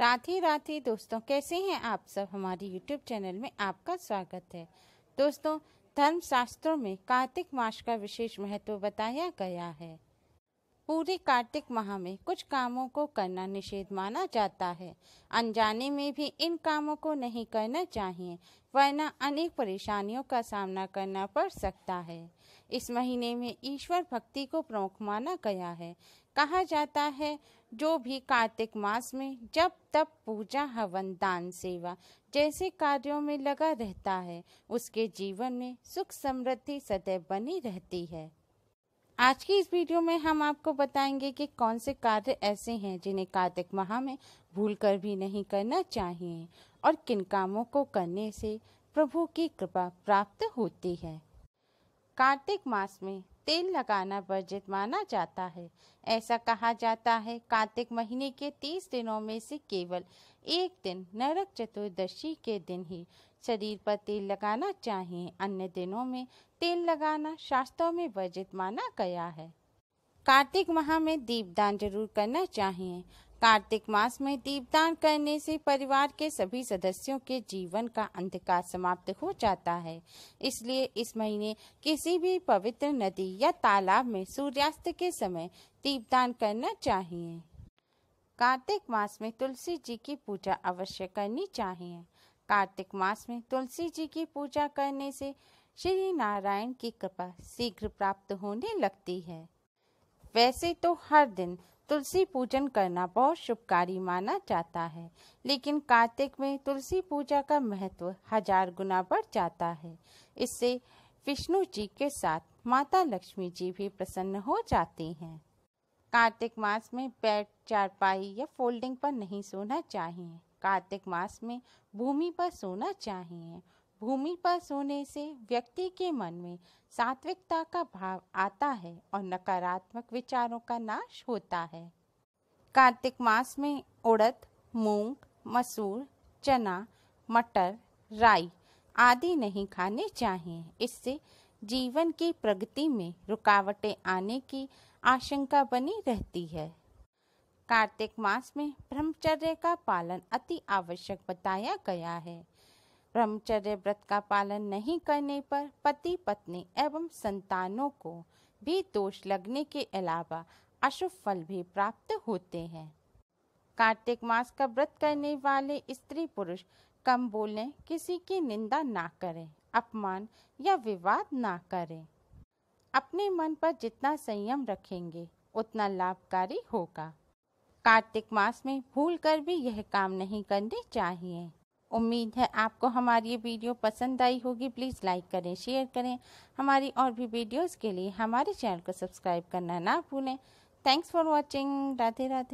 राधे राधे दोस्तों कैसे हैं आप सब हमारे YouTube चैनल में आपका स्वागत है दोस्तों धर्म शास्त्रों में कार्तिक मास का विशेष महत्व बताया गया है पूरे कार्तिक माह में कुछ कामों को करना निषेध माना जाता है अनजाने में भी इन कामों को नहीं करना चाहिए वरना अनेक परेशानियों का सामना करना पड़ सकता है इस महीने में ईश्वर भक्ति को प्रमुख माना गया है कहा जाता है जो भी कार्तिक मास में जब तब पूजा हवन दान सेवा जैसे कार्यों में लगा रहता है उसके जीवन में सुख समृद्धि सदैव बनी रहती है आज की इस वीडियो में हम आपको बताएंगे कि कौन से कार्य ऐसे हैं जिन्हें कार्तिक माह में भूल कर भी नहीं करना चाहिए और किन कामों को करने से प्रभु की कृपा प्राप्त होती है कार्तिक मास में तेल लगाना वर्जित माना जाता है ऐसा कहा जाता है कार्तिक महीने के तीस दिनों में से केवल एक दिन नरक चतुर्दशी के दिन ही शरीर पर तेल लगाना चाहिए अन्य दिनों में तेल लगाना शास्त्रों में वर्जित माना गया है कार्तिक माह में दीपदान जरूर करना चाहिए कार्तिक मास में दीपदान करने से परिवार के सभी सदस्यों के जीवन का अंधकार समाप्त हो जाता है इसलिए इस महीने किसी भी पवित्र नदी या तालाब में सूर्यास्त के समय दीपदान करना चाहिए कार्तिक मास में तुलसी जी की पूजा अवश्य करनी चाहिए कार्तिक मास में तुलसी जी की पूजा करने से श्री नारायण की कृपा शीघ्र प्राप्त होने लगती है वैसे तो हर दिन तुलसी पूजन करना बहुत शुभकारी माना जाता है लेकिन कार्तिक में तुलसी पूजा का महत्व हजार गुना बढ़ जाता है इससे विष्णु जी के साथ माता लक्ष्मी जी भी प्रसन्न हो जाती हैं कार्तिक मास में बेड चारपाई या फोल्डिंग पर नहीं सोना चाहिए कार्तिक मास में भूमि पर सोना चाहिए भूमि पर सोने से व्यक्ति के मन में सात्विकता का भाव आता है और नकारात्मक विचारों का नाश होता है कार्तिक मास में उड़द मूंग मसूर चना मटर राई आदि नहीं खाने चाहिए इससे जीवन की प्रगति में रुकावटें आने की आशंका बनी रहती है कार्तिक मास में ब्रह्मचर्य का पालन अति आवश्यक बताया गया है ब्रह्मचर्य व्रत का पालन नहीं करने पर पति पत्नी एवं संतानों को भी दोष लगने के अलावा अशुभ फल भी प्राप्त होते हैं कार्तिक मास का व्रत करने वाले स्त्री पुरुष कम बोलें किसी की निंदा ना करें अपमान या विवाद ना करें अपने मन पर जितना संयम रखेंगे उतना लाभकारी होगा कार्तिक मास में भूल कर भी यह काम नहीं करने चाहिए उम्मीद है आपको हमारी ये वीडियो पसंद आई होगी प्लीज़ लाइक करें शेयर करें हमारी और भी वीडियोस के लिए हमारे चैनल को सब्सक्राइब करना ना भूलें thanks for watching Radhe Radhe